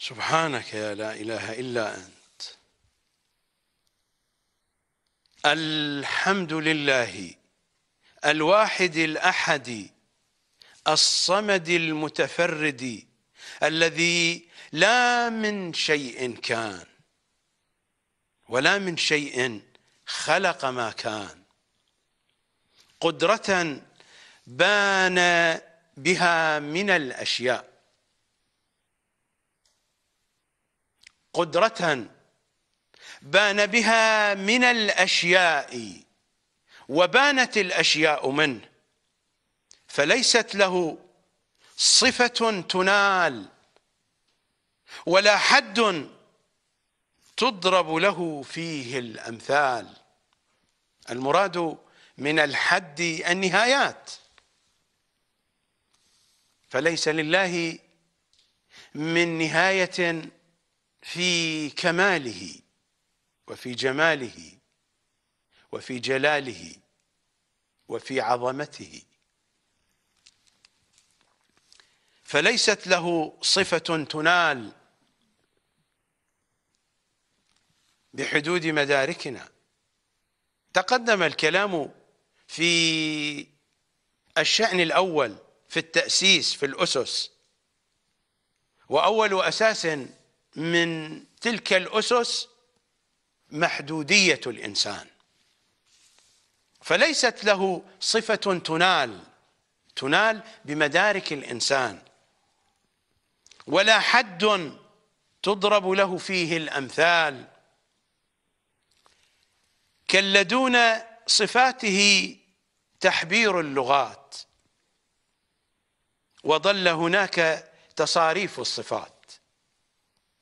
سبحانك يا لا اله الا انت الحمد لله الواحد الاحد الصمد المتفرد الذي لا من شيء كان ولا من شيء خلق ما كان قدره بان بها من الاشياء قدرة بان بها من الأشياء وبانت الأشياء منه فليست له صفة تنال ولا حد تضرب له فيه الأمثال المراد من الحد النهايات فليس لله من نهاية في كماله وفي جماله وفي جلاله وفي عظمته فليست له صفة تنال بحدود مداركنا تقدم الكلام في الشأن الأول في التأسيس في الأسس وأول أساس من تلك الأسس محدودية الإنسان فليست له صفة تنال تنال بمدارك الإنسان ولا حد تضرب له فيه الأمثال كل دون صفاته تحبير اللغات وظل هناك تصاريف الصفات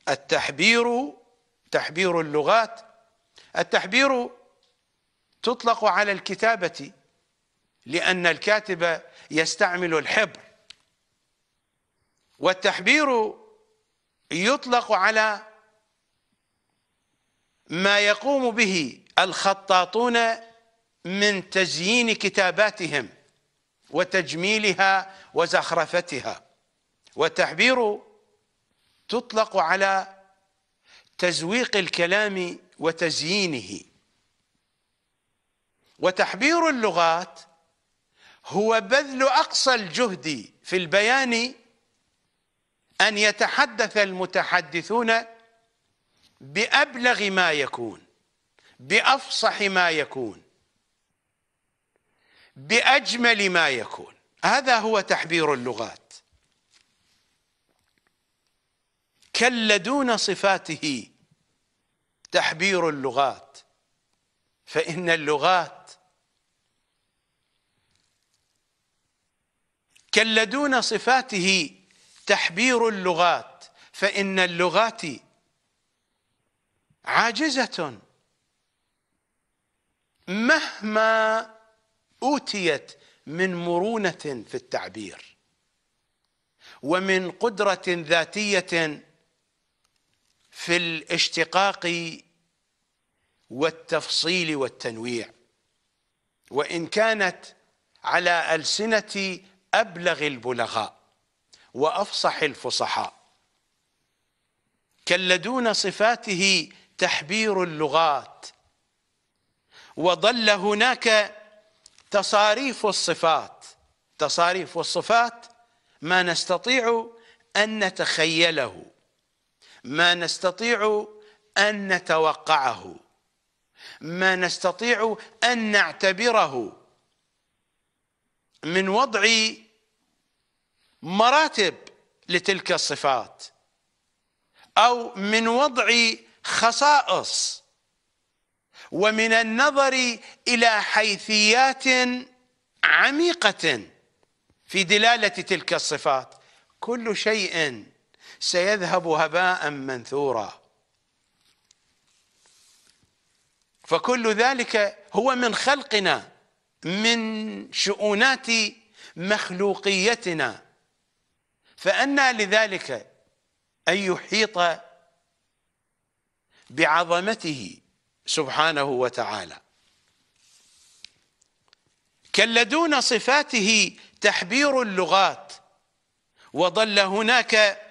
التحبير تحبير اللغات التحبير تطلق على الكتابة لأن الكاتب يستعمل الحبر والتحبير يطلق على ما يقوم به الخطاطون من تزيين كتاباتهم وتجميلها وزخرفتها والتحبير تطلق على تزويق الكلام وتزيينه وتحبير اللغات هو بذل اقصى الجهد في البيان ان يتحدث المتحدثون بابلغ ما يكون بافصح ما يكون باجمل ما يكون هذا هو تحبير اللغات كل دون صفاته تحبير اللغات فإن اللغات كل دون صفاته تحبير اللغات فإن اللغات عاجزة مهما أوتيت من مرونة في التعبير ومن قدرة ذاتية في الاشتقاق والتفصيل والتنويع وإن كانت على ألسنة أبلغ البلغاء وأفصح الفصحاء كلدون صفاته تحبير اللغات وظل هناك تصاريف الصفات تصاريف الصفات ما نستطيع أن نتخيله ما نستطيع أن نتوقعه ما نستطيع أن نعتبره من وضع مراتب لتلك الصفات أو من وضع خصائص ومن النظر إلى حيثيات عميقة في دلالة تلك الصفات كل شيء سيذهب هباء منثورا فكل ذلك هو من خلقنا من شؤونات مخلوقيتنا فأنى لذلك أن يحيط بعظمته سبحانه وتعالى كل دون صفاته تحبير اللغات وظل هناك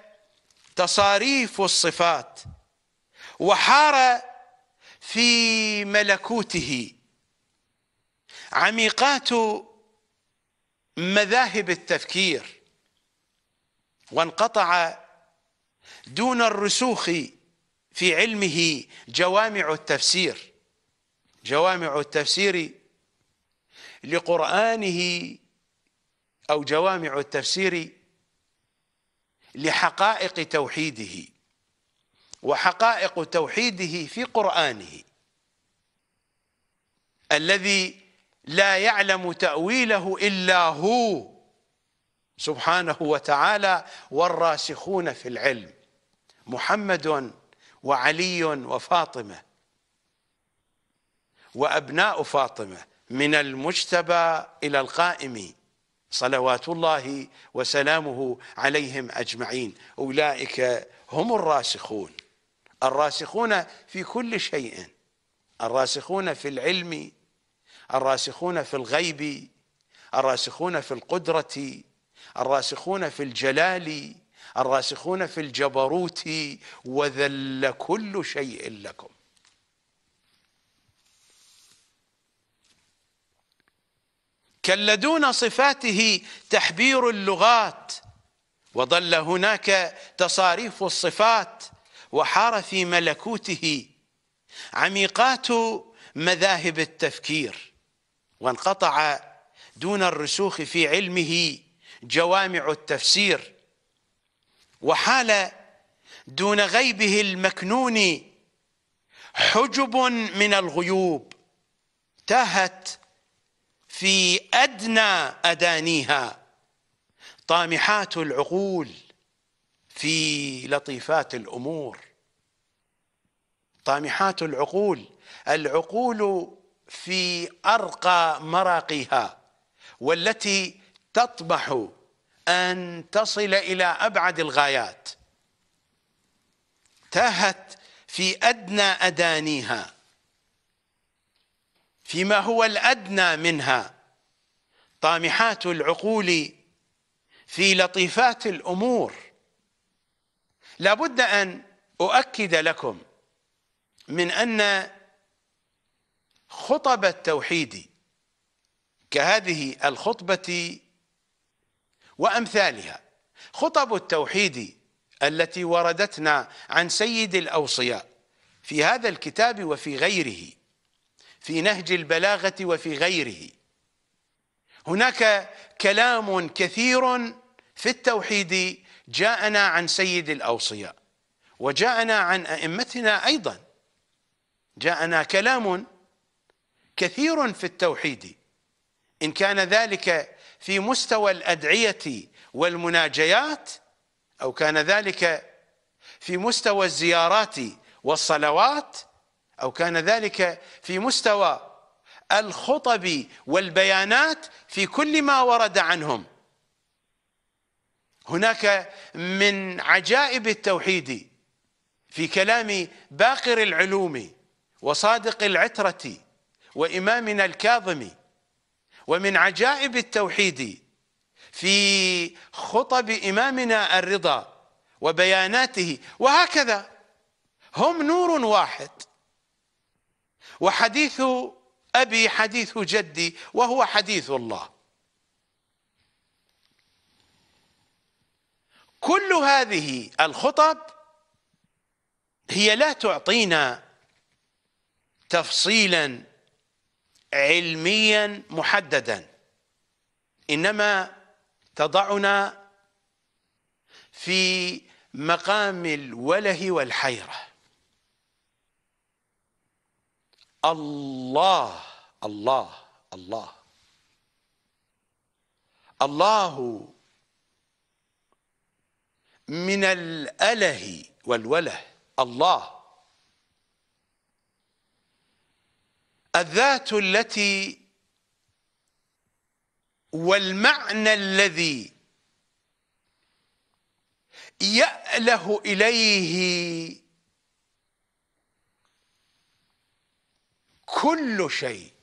تصاريف الصفات وحار في ملكوته عميقات مذاهب التفكير وانقطع دون الرسوخ في علمه جوامع التفسير جوامع التفسير لقرآنه أو جوامع التفسير لحقائق توحيده وحقائق توحيده في قرآنه الذي لا يعلم تأويله إلا هو سبحانه وتعالى والراسخون في العلم محمد وعلي وفاطمة وأبناء فاطمة من المجتبى إلى القائم صلوات الله وسلامه عليهم أجمعين أولئك هم الراسخون الراسخون في كل شيء الراسخون في العلم الراسخون في الغيب الراسخون في القدرة الراسخون في الجلال الراسخون في الجبروت وذل كل شيء لكم كل دون صفاته تحبير اللغات وظل هناك تصاريف الصفات وحار في ملكوته عميقات مذاهب التفكير وانقطع دون الرسوخ في علمه جوامع التفسير وحال دون غيبه المكنون حجب من الغيوب تاهت في أدنى أدانيها طامحات العقول في لطيفات الأمور طامحات العقول العقول في أرقى مراقيها والتي تطمح أن تصل إلى أبعد الغايات تاهت في أدنى أدانيها فيما هو الأدنى منها طامحات العقول في لطيفات الأمور لابد أن أؤكد لكم من أن خطب التوحيد كهذه الخطبة وأمثالها خطب التوحيد التي وردتنا عن سيد الأوصياء في هذا الكتاب وفي غيره في نهج البلاغه وفي غيره هناك كلام كثير في التوحيد جاءنا عن سيد الاوصياء وجاءنا عن ائمتنا ايضا جاءنا كلام كثير في التوحيد ان كان ذلك في مستوى الادعيه والمناجيات او كان ذلك في مستوى الزيارات والصلوات أو كان ذلك في مستوى الخطب والبيانات في كل ما ورد عنهم هناك من عجائب التوحيد في كلام باقر العلوم وصادق العترة وإمامنا الكاظم ومن عجائب التوحيد في خطب إمامنا الرضا وبياناته وهكذا هم نور واحد وحديث أبي حديث جدي وهو حديث الله كل هذه الخطب هي لا تعطينا تفصيلا علميا محددا إنما تضعنا في مقام الوله والحيره الله الله الله الله من الأله والوله الله الذات التي والمعنى الذي يأله إليه كل شيء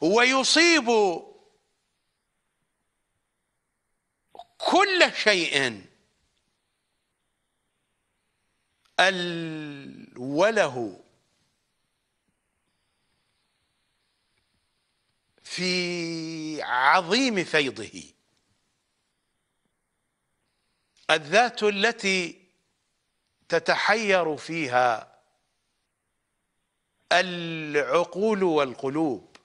ويصيب كل شيء الوله في عظيم فيضه الذات التي تتحير فيها العقول والقلوب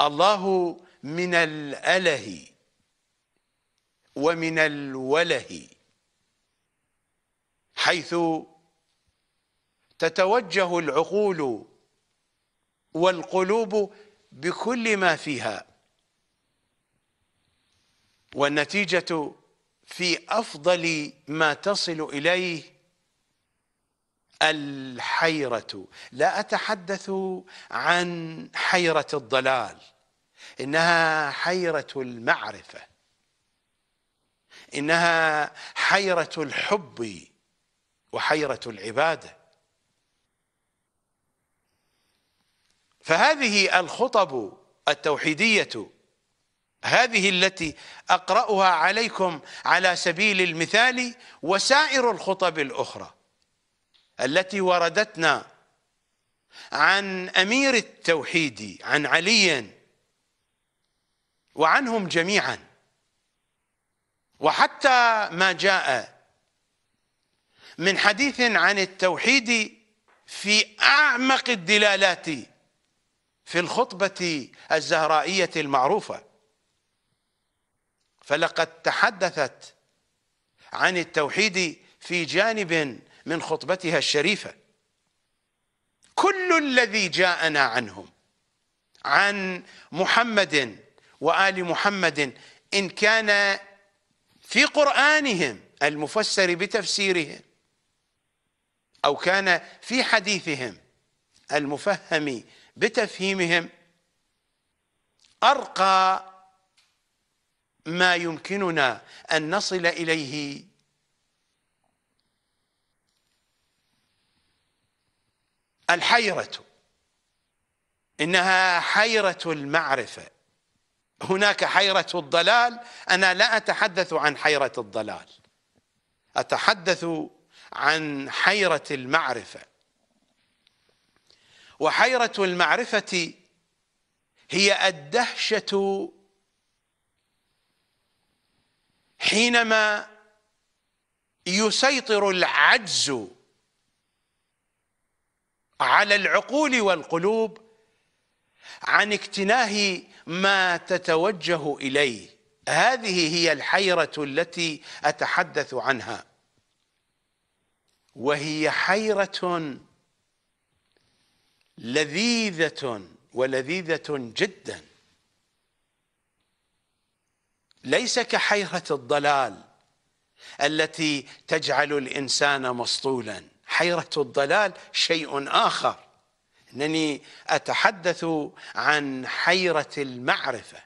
الله من الاله ومن الوله حيث تتوجه العقول والقلوب بكل ما فيها والنتيجه في افضل ما تصل اليه الحيرة لا أتحدث عن حيرة الضلال إنها حيرة المعرفة إنها حيرة الحب وحيرة العبادة فهذه الخطب التوحيدية هذه التي أقرأها عليكم على سبيل المثال وسائر الخطب الأخرى التي وردتنا عن امير التوحيد عن علي وعنهم جميعا وحتى ما جاء من حديث عن التوحيد في اعمق الدلالات في الخطبه الزهرائيه المعروفه فلقد تحدثت عن التوحيد في جانب من خطبتها الشريفة كل الذي جاءنا عنهم عن محمد وآل محمد إن كان في قرآنهم المفسر بتفسيرهم أو كان في حديثهم المفهم بتفهيمهم أرقى ما يمكننا أن نصل إليه الحيرة إنها حيرة المعرفة هناك حيرة الضلال أنا لا أتحدث عن حيرة الضلال أتحدث عن حيرة المعرفة وحيرة المعرفة هي الدهشة حينما يسيطر العجز على العقول والقلوب عن اكتناه ما تتوجه اليه هذه هي الحيره التي اتحدث عنها وهي حيره لذيذه ولذيذه جدا ليس كحيره الضلال التي تجعل الانسان مسطولا حيرة الضلال شيء آخر أنني أتحدث عن حيرة المعرفة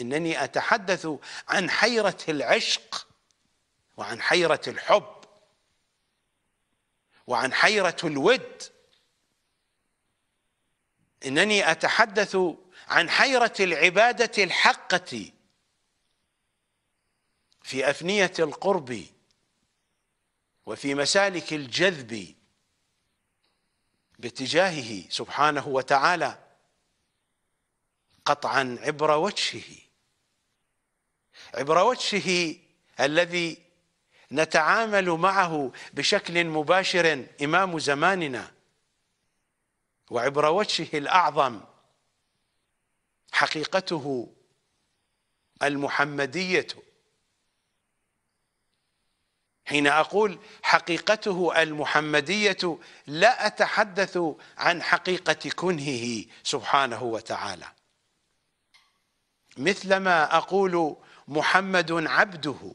أنني أتحدث عن حيرة العشق وعن حيرة الحب وعن حيرة الود إنني أتحدث عن حيرة العبادة الحقة في أفنية القرب وفي مسالك الجذب باتجاهه سبحانه وتعالى قطعا عبر وجهه عبر وجهه الذي نتعامل معه بشكل مباشر إمام زماننا وعبر وجهه الأعظم حقيقته المحمدية حين أقول حقيقته المحمدية لا أتحدث عن حقيقة كنهه سبحانه وتعالى مثلما أقول محمد عبده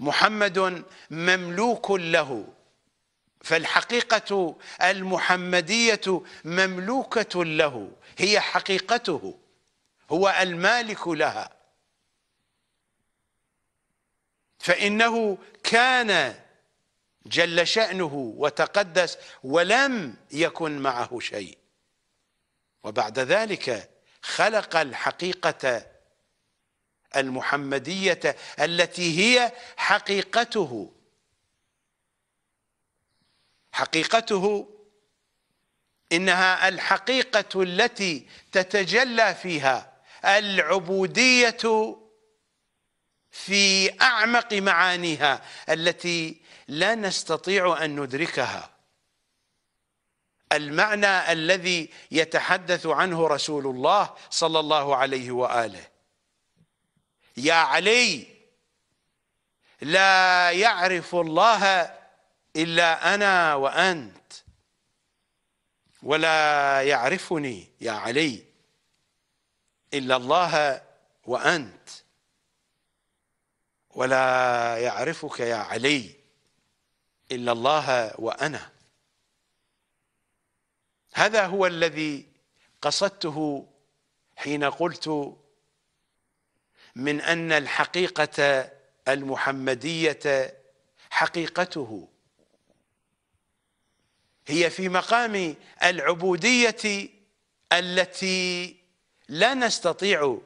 محمد مملوك له فالحقيقة المحمدية مملوكة له هي حقيقته هو المالك لها فإنه كان جل شأنه وتقدس ولم يكن معه شيء وبعد ذلك خلق الحقيقة المحمدية التي هي حقيقته حقيقته إنها الحقيقة التي تتجلى فيها العبودية في أعمق معانيها التي لا نستطيع أن ندركها المعنى الذي يتحدث عنه رسول الله صلى الله عليه وآله يا علي لا يعرف الله إلا أنا وأنت ولا يعرفني يا علي إلا الله وأنت ولا يعرفك يا علي إلا الله وأنا هذا هو الذي قصدته حين قلت من أن الحقيقة المحمدية حقيقته هي في مقام العبودية التي لا نستطيع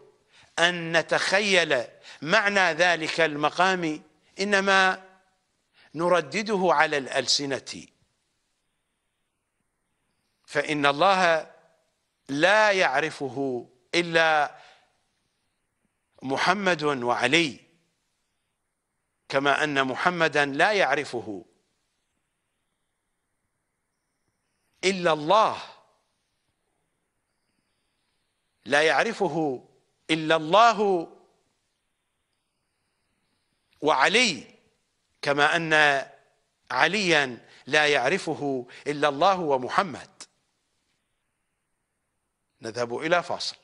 أن نتخيل معنى ذلك المقام إنما نردده على الألسنة فإن الله لا يعرفه إلا محمد وعلي كما أن محمدا لا يعرفه إلا الله لا يعرفه إلا الله وعلي كما أن عليا لا يعرفه إلا الله ومحمد نذهب إلى فاصل